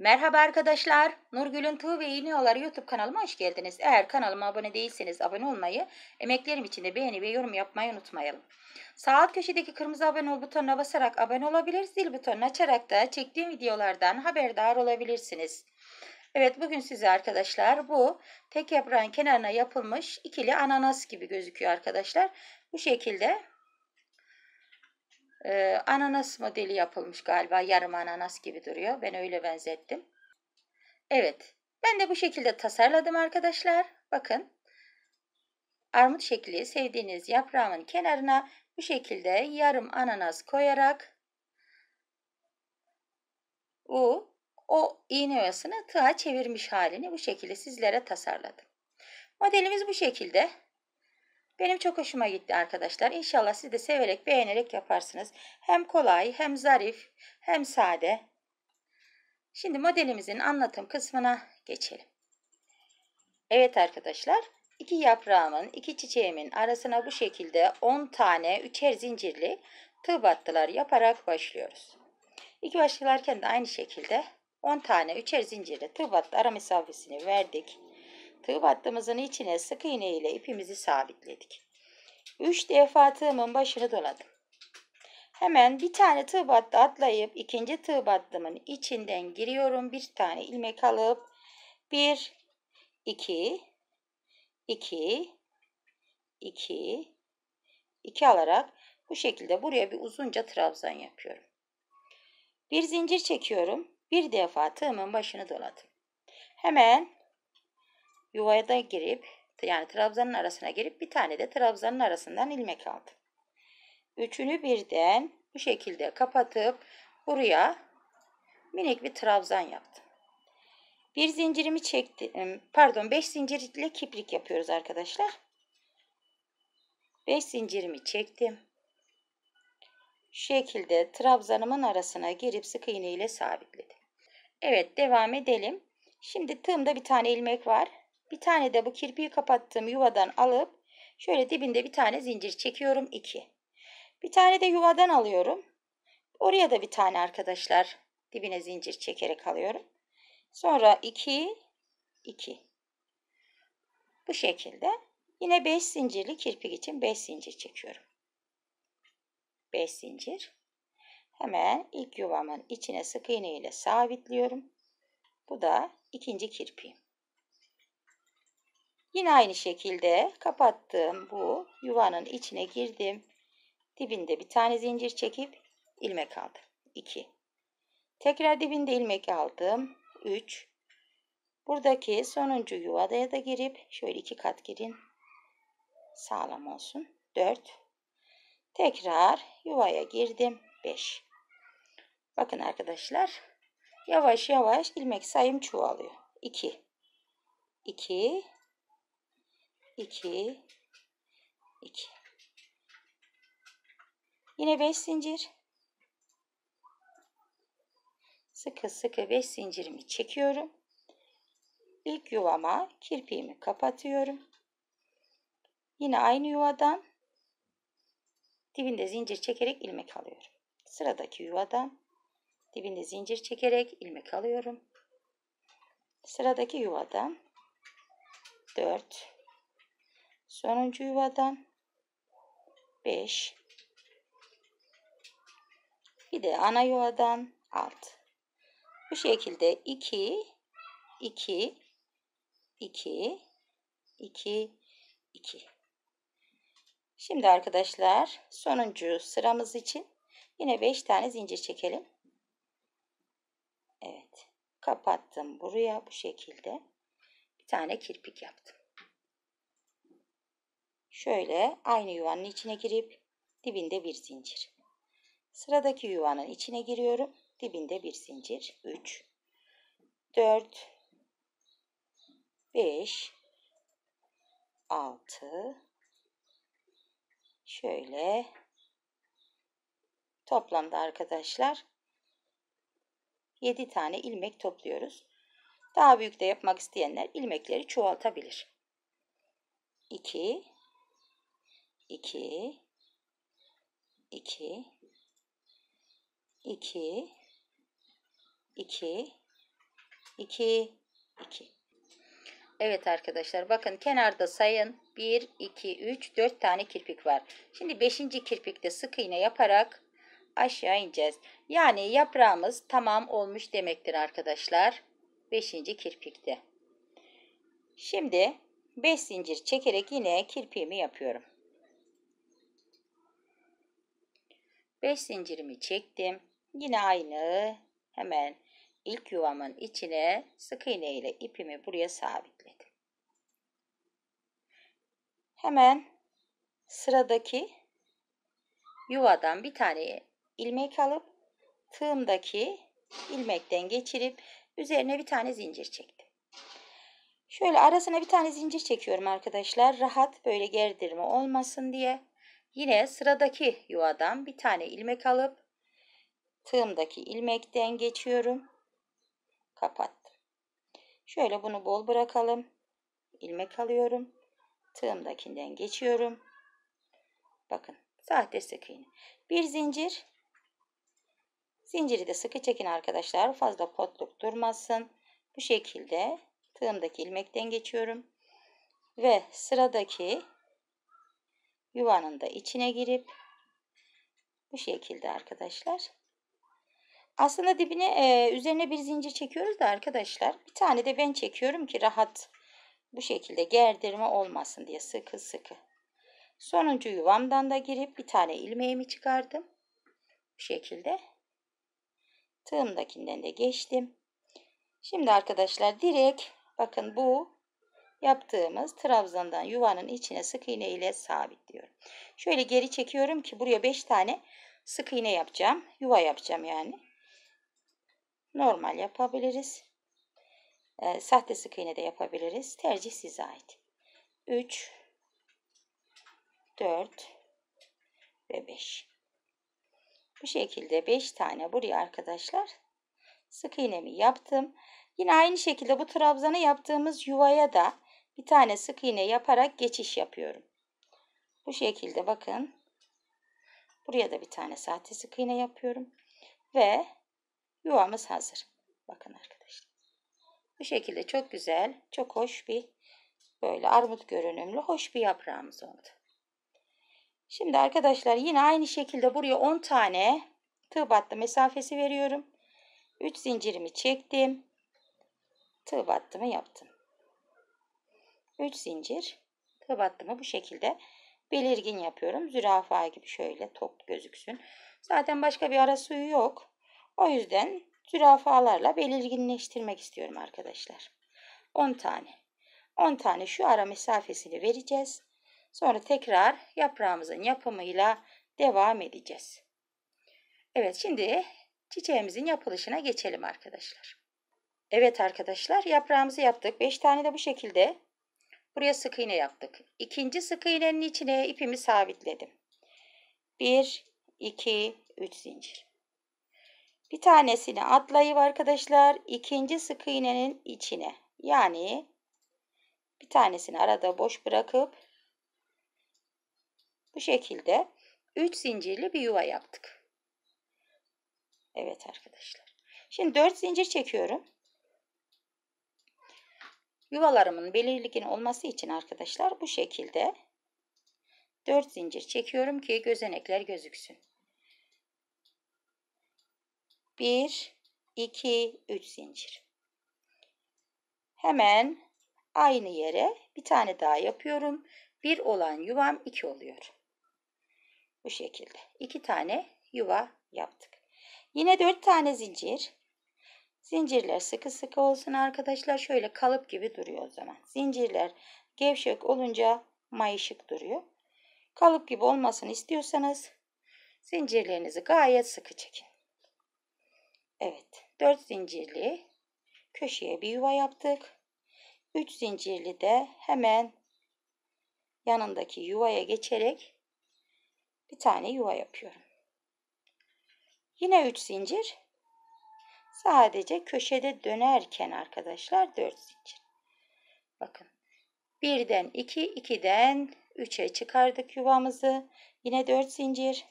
Merhaba arkadaşlar. Nurgül'ün Tığ ve İğne Yolları YouTube kanalıma hoş geldiniz. Eğer kanalıma abone değilseniz abone olmayı, emeklerim için de beğeni ve yorum yapmayı unutmayalım. Sağ alt köşedeki kırmızı abone ol butonuna basarak abone olabilirsiniz. zil butonunu açarak da çektiğim videolardan haberdar olabilirsiniz. Evet bugün size arkadaşlar bu tek yaprağın kenarına yapılmış ikili ananas gibi gözüküyor arkadaşlar. Bu şekilde ee, ananas modeli yapılmış galiba. Yarım ananas gibi duruyor. Ben öyle benzettim. Evet. Ben de bu şekilde tasarladım arkadaşlar. Bakın. Armut şekli sevdiğiniz yaprağın kenarına bu şekilde yarım ananas koyarak U o iğne oyasını tığa çevirmiş halini bu şekilde sizlere tasarladım. Modelimiz bu şekilde. Benim çok hoşuma gitti arkadaşlar. İnşallah siz de severek beğenerek yaparsınız. Hem kolay hem zarif hem sade. Şimdi modelimizin anlatım kısmına geçelim. Evet arkadaşlar iki yaprağımın iki çiçeğimin arasına bu şekilde 10 tane üçer zincirli tığ battılar yaparak başlıyoruz. İki başlarken de aynı şekilde 10 tane üçer zincirli tığ battı ara mesafesini verdik tığ battığımızın içine sık iğne ile ipimizi sabitledik. Üç defa tığımın başını doladım. Hemen bir tane tığ battı atlayıp ikinci tığ battımın içinden giriyorum. Bir tane ilmek alıp bir iki iki iki iki alarak bu şekilde buraya bir uzunca trabzan yapıyorum. Bir zincir çekiyorum. Bir defa tığımın başını doladım. Hemen yuvaya da girip yani trabzanın arasına girip bir tane de trabzanın arasından ilmek aldım. Üçünü birden bu şekilde kapatıp buraya minik bir trabzan yaptım. Bir zincirimi çektim. Pardon 5 zincirle kiplik yapıyoruz arkadaşlar. 5 zincirimi çektim. Şu şekilde trabzanımın arasına girip sık iğne ile sabitledim. Evet devam edelim. Şimdi tığımda bir tane ilmek var. Bir tane de bu kirpiği kapattığım yuvadan alıp şöyle dibinde bir tane zincir çekiyorum 2. Bir tane de yuvadan alıyorum. Oraya da bir tane arkadaşlar dibine zincir çekerek alıyorum. Sonra 2 2. Bu şekilde yine 5 zincirli kirpik için 5 zincir çekiyorum. 5 zincir. Hemen ilk yuvamın içine sık iğne ile sabitliyorum. Bu da ikinci kirpiğim. Yine aynı şekilde kapattığım bu yuvanın içine girdim. Dibinde bir tane zincir çekip ilmek aldım. 2. Tekrar dibinde ilmek aldım. 3. Buradaki sonuncu yuvaya da girip şöyle iki kat girin. Sağlam olsun. 4. Tekrar yuvaya girdim. 5. Bakın arkadaşlar. Yavaş yavaş ilmek sayım çoğalıyor. 2. 2 2 2 Yine 5 zincir. Sıkı sıkı 5 zincirimi çekiyorum. İlk yuvama kirpiğimi kapatıyorum. Yine aynı yuvadan dibinde zincir çekerek ilmek alıyorum. Sıradaki yuvadan dibinde zincir çekerek ilmek alıyorum. Sıradaki yuvadan 4 Sonuncu yuvadan 5 bir de ana yuvadan 6 bu şekilde 2 2 2 2 2 şimdi arkadaşlar sonuncu sıramız için yine 5 tane zincir çekelim Evet kapattım buraya bu şekilde bir tane kirpik yaptım Şöyle aynı yuvanın içine girip dibinde bir zincir. Sıradaki yuvanın içine giriyorum. Dibinde bir zincir. 3 4 5 6 şöyle toplamda arkadaşlar 7 tane ilmek topluyoruz. Daha büyük de yapmak isteyenler ilmekleri çoğaltabilir. 2 2 2 2 2 2 2 Evet arkadaşlar bakın kenarda sayın 1 2 3 4 tane kirpik var. Şimdi 5. kirpikte sık iğne yaparak aşağı ineceğiz. Yani yaprağımız tamam olmuş demektir arkadaşlar. 5. kirpikte. Şimdi 5 zincir çekerek yine kirpiğimi yapıyorum. 5 zincirimi çektim. Yine aynı hemen ilk yuvamın içine sık iğne ile ipimi buraya sabitledim. Hemen sıradaki yuvadan bir tane ilmek alıp tığımdaki ilmekten geçirip üzerine bir tane zincir çektim. Şöyle arasına bir tane zincir çekiyorum arkadaşlar. Rahat böyle gerdirme olmasın diye. Yine sıradaki yuvadan bir tane ilmek alıp tığımdaki ilmekten geçiyorum. Kapattım. Şöyle bunu bol bırakalım. İlmek alıyorum. Tığımdakinden geçiyorum. Bakın sahte sık iğne. Bir zincir. Zinciri de sıkı çekin arkadaşlar. Fazla potluk durmasın. Bu şekilde tığımdaki ilmekten geçiyorum. Ve sıradaki yuvanın da içine girip bu şekilde arkadaşlar. Aslında dibine e, üzerine bir zincir çekiyoruz da arkadaşlar. Bir tane de ben çekiyorum ki rahat bu şekilde gerdirme olmasın diye sıkı sıkı. Sonuncu yuvamdan da girip bir tane ilmeğimi çıkardım. Bu şekilde. Tığımdakinden de geçtim. Şimdi arkadaşlar direkt bakın bu yaptığımız trabzandan yuvanın içine sık iğne ile sabitliyorum. Şöyle geri çekiyorum ki buraya 5 tane sık iğne yapacağım. Yuva yapacağım yani. Normal yapabiliriz. E, sahte sık iğne de yapabiliriz. Tercih size ait. 3 4 ve 5. Bu şekilde 5 tane buraya arkadaşlar sık iğnemi yaptım. Yine aynı şekilde bu trabzanı yaptığımız yuvaya da bir tane sık iğne yaparak geçiş yapıyorum. Bu şekilde bakın. Buraya da bir tane sahte sık iğne yapıyorum. Ve yuvamız hazır. Bakın arkadaşlar. Bu şekilde çok güzel, çok hoş bir böyle armut görünümlü hoş bir yaprağımız oldu. Şimdi arkadaşlar yine aynı şekilde buraya 10 tane tığ battı mesafesi veriyorum. 3 zincirimi çektim. Tığ battımı yaptım. 3 zincir kabattımı bu şekilde belirgin yapıyorum. Zürafa gibi şöyle top gözüksün. Zaten başka bir ara suyu yok. O yüzden zürafalarla belirginleştirmek istiyorum arkadaşlar. 10 tane. 10 tane şu ara mesafesini vereceğiz. Sonra tekrar yaprağımızın yapımıyla devam edeceğiz. Evet şimdi çiçeğimizin yapılışına geçelim arkadaşlar. Evet arkadaşlar yaprağımızı yaptık. 5 tane de bu şekilde Buraya sık iğne yaptık. İkinci sık iğnenin içine ipimi sabitledim. 1, 2, 3 zincir. Bir tanesini atlayıp arkadaşlar ikinci sık iğnenin içine yani bir tanesini arada boş bırakıp bu şekilde 3 zincirli bir yuva yaptık. Evet arkadaşlar. Şimdi 4 zincir çekiyorum. Yuvalarımın belirgin olması için arkadaşlar bu şekilde 4 zincir çekiyorum ki gözenekler gözüksün. 1 2 3 zincir. Hemen aynı yere bir tane daha yapıyorum. 1 olan yuvam 2 oluyor. Bu şekilde 2 tane yuva yaptık. Yine 4 tane zincir Zincirler sıkı sıkı olsun arkadaşlar. Şöyle kalıp gibi duruyor o zaman. Zincirler gevşek olunca mayışık duruyor. Kalıp gibi olmasını istiyorsanız zincirlerinizi gayet sıkı çekin. Evet. 4 zincirli köşeye bir yuva yaptık. 3 zincirli de hemen yanındaki yuvaya geçerek bir tane yuva yapıyorum. Yine 3 zincir Sadece köşede dönerken arkadaşlar 4 zincir. Bakın 1'den 2, 2'den 3'e çıkardık yuvamızı. Yine 4 zincir.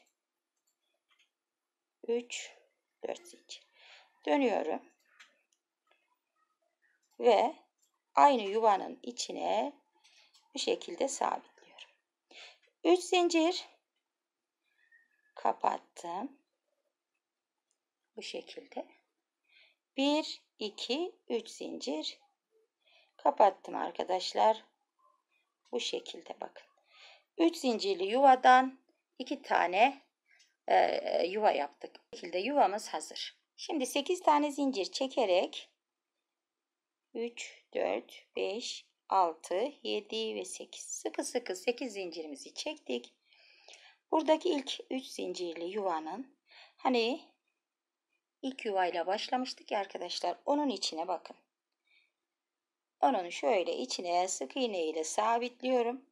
3, 4 zincir. Dönüyorum. Ve aynı yuvanın içine bu şekilde sabitliyorum. 3 zincir kapattım. Bu şekilde. 1 2 3 zincir kapattım arkadaşlar bu şekilde bakın 3 zincirli yuvadan 2 tane e, yuva yaptık bu şekilde yuvamız hazır şimdi 8 tane zincir çekerek 3 4 5 6 7 ve 8 sıkı sıkı 8 zincirimizi çektik buradaki ilk 3 zincirli yuvanın hani ilk yuvayla başlamıştık ya arkadaşlar. Onun içine bakın. Onun şöyle içine sık iğne ile sabitliyorum.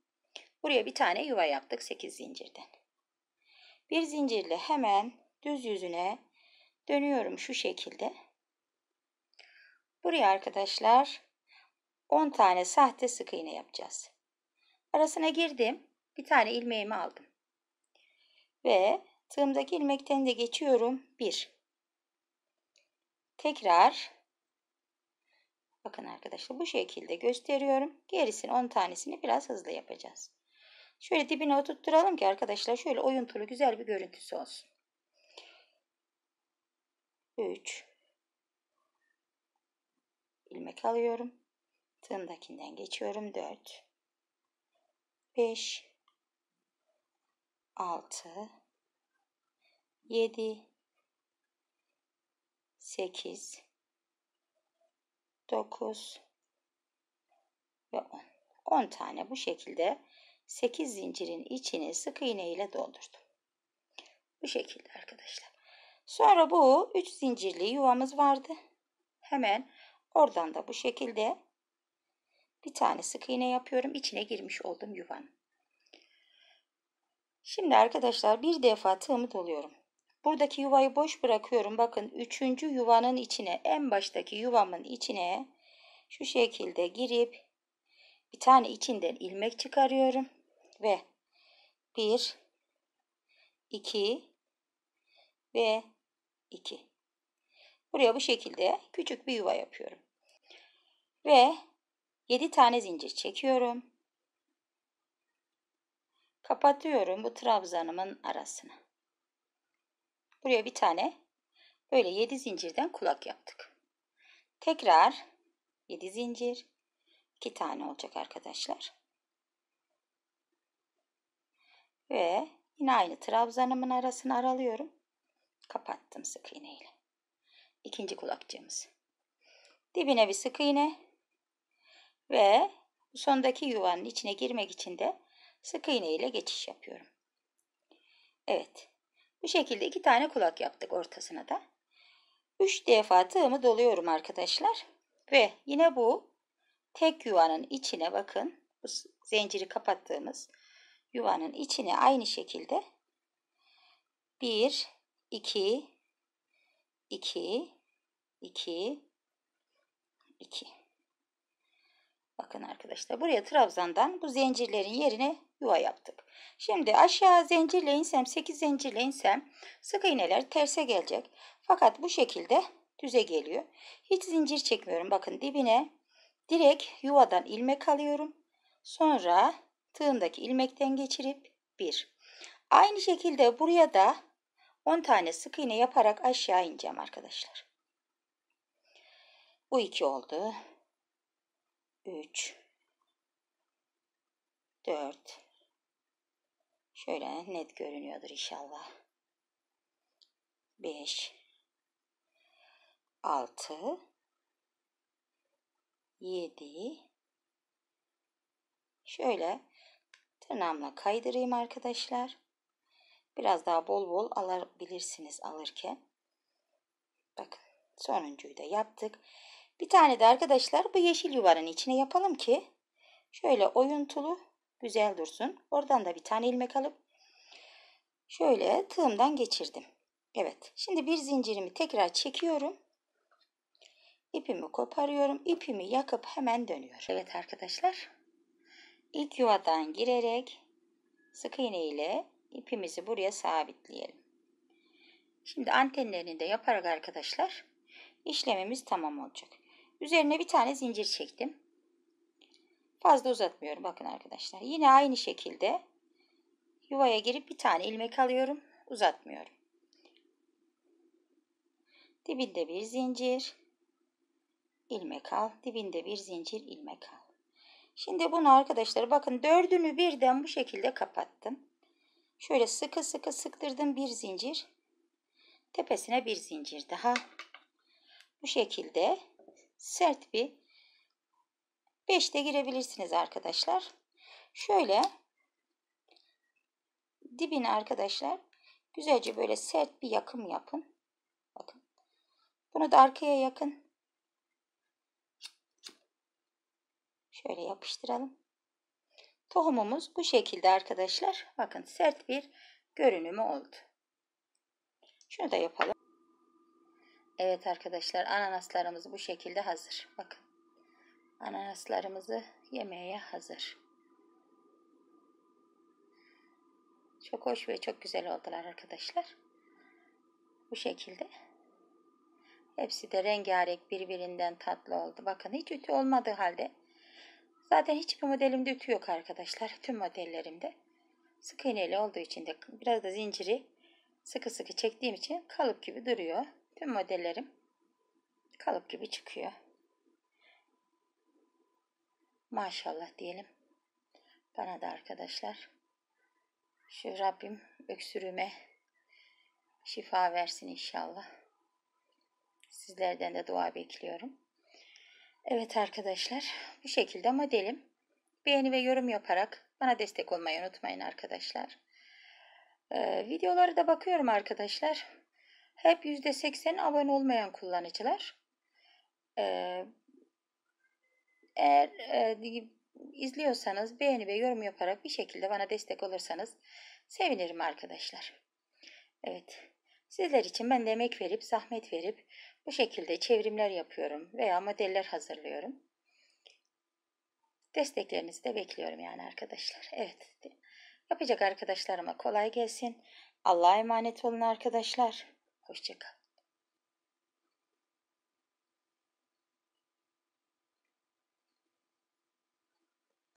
Buraya bir tane yuva yaptık 8 zincirden. Bir zincirle hemen düz yüzüne dönüyorum şu şekilde. Buraya arkadaşlar 10 tane sahte sık iğne yapacağız. Arasına girdim. Bir tane ilmeğimi aldım. Ve tığımdaki ilmekten de geçiyorum. 1 tekrar bakın arkadaşlar bu şekilde gösteriyorum. Gerisini 10 tanesini biraz hızlı yapacağız. Şöyle dibine oturtturalım ki arkadaşlar şöyle oyun oyuntulu güzel bir görüntüsü olsun. 3 ilmek alıyorum. tığındakinden geçiyorum. 4 5 6 7 8 9 ve 10. 10 tane bu şekilde 8 zincirin içini sık iğne ile doldurdum. Bu şekilde arkadaşlar. Sonra bu 3 zincirli yuvamız vardı. Hemen oradan da bu şekilde bir tane sık iğne yapıyorum. İçine girmiş oldum yuvanın. Şimdi arkadaşlar bir defa tığımı doluyorum. Buradaki yuvayı boş bırakıyorum. Bakın üçüncü yuvanın içine en baştaki yuvamın içine şu şekilde girip bir tane içinden ilmek çıkarıyorum ve bir, iki ve iki. buraya bu şekilde küçük bir yuva yapıyorum ve yedi tane zincir çekiyorum kapatıyorum bu trabzanımın arasına Buraya bir tane böyle 7 zincirden kulak yaptık. Tekrar 7 zincir 2 tane olacak arkadaşlar. Ve yine aynı trabzanımın arasını aralıyorum. Kapattım sık iğneyle. İkinci kulakçığımız. Dibine bir sık iğne ve sondaki yuvanın içine girmek için de sık iğne ile geçiş yapıyorum. Evet. Bu şekilde iki tane kulak yaptık ortasına da. Üç defa tığımı doluyorum arkadaşlar. Ve yine bu tek yuvanın içine bakın. Bu zinciri kapattığımız yuvanın içine aynı şekilde bir iki iki iki iki. Bakın arkadaşlar buraya trabzandan bu zincirlerin yerine yuva yaptık. Şimdi aşağı zincirle insem 8 zincirle sık iğneler terse gelecek. Fakat bu şekilde düze geliyor. Hiç zincir çekmiyorum. Bakın dibine direkt yuvadan ilmek alıyorum. Sonra tığındaki ilmekten geçirip 1. Aynı şekilde buraya da 10 tane sık iğne yaparak aşağı ineceğim arkadaşlar. Bu 2 oldu. 3 4 Şöyle net görünüyordur inşallah. 5 6 7 Şöyle tırnağımla kaydırayım arkadaşlar. Biraz daha bol bol alabilirsiniz alırken. Bakın sonuncuyu da yaptık. Bir tane de arkadaşlar bu yeşil yuvarın içine yapalım ki şöyle oyuntulu güzel dursun. Oradan da bir tane ilmek alıp şöyle tığımdan geçirdim. Evet şimdi bir zincirimi tekrar çekiyorum. İpimi koparıyorum. İpimi yakıp hemen dönüyorum. Evet arkadaşlar. İlk yuvadan girerek sık iğne ile ipimizi buraya sabitleyelim. Şimdi antenlerini de yaparak arkadaşlar işlemimiz tamam olacak. Üzerine bir tane zincir çektim. Fazla uzatmıyorum bakın arkadaşlar. Yine aynı şekilde yuvaya girip bir tane ilmek alıyorum. Uzatmıyorum. Dibinde bir zincir ilmek al. Dibinde bir zincir ilmek al. Şimdi bunu arkadaşlar bakın dördünü birden bu şekilde kapattım. Şöyle sıkı sıkı sıktırdım bir zincir. Tepesine bir zincir daha. Bu şekilde sert bir 5 de girebilirsiniz arkadaşlar. Şöyle dibine arkadaşlar güzelce böyle sert bir yakım yapın. Bakın. Bunu da arkaya yakın. Şöyle yapıştıralım. Tohumumuz bu şekilde arkadaşlar. Bakın sert bir görünümü oldu. Şunu da yapalım. Evet arkadaşlar ananaslarımız bu şekilde hazır. Bakın. Ananaslarımızı yemeye hazır. Çok hoş ve çok güzel oldular arkadaşlar. Bu şekilde. Hepsi de rengarenk birbirinden tatlı oldu. Bakın hiç ütü olmadığı halde. Zaten hiçbir modelimde ütü yok arkadaşlar. Tüm modellerimde. Sık iğneli olduğu için de biraz da zinciri sıkı sıkı çektiğim için kalıp gibi duruyor. Tüm modellerim kalıp gibi çıkıyor maşallah diyelim. Bana da arkadaşlar şu Rabbim öksürüme şifa versin inşallah. Sizlerden de dua bekliyorum. Evet arkadaşlar bu şekilde modelim. Beğeni ve yorum yaparak bana destek olmayı unutmayın arkadaşlar. Ee, videoları da bakıyorum arkadaşlar. Hep %80 abone olmayan kullanıcılar. Ee, eğer e, izliyorsanız beğeni ve yorum yaparak bir şekilde bana destek olursanız sevinirim arkadaşlar. Evet. Sizler için ben de emek verip, zahmet verip bu şekilde çevrimler yapıyorum veya modeller hazırlıyorum. Desteklerinizi de bekliyorum yani arkadaşlar. Evet. Yapacak arkadaşlarıma kolay gelsin. Allah'a emanet olun arkadaşlar. Hoşçakalın.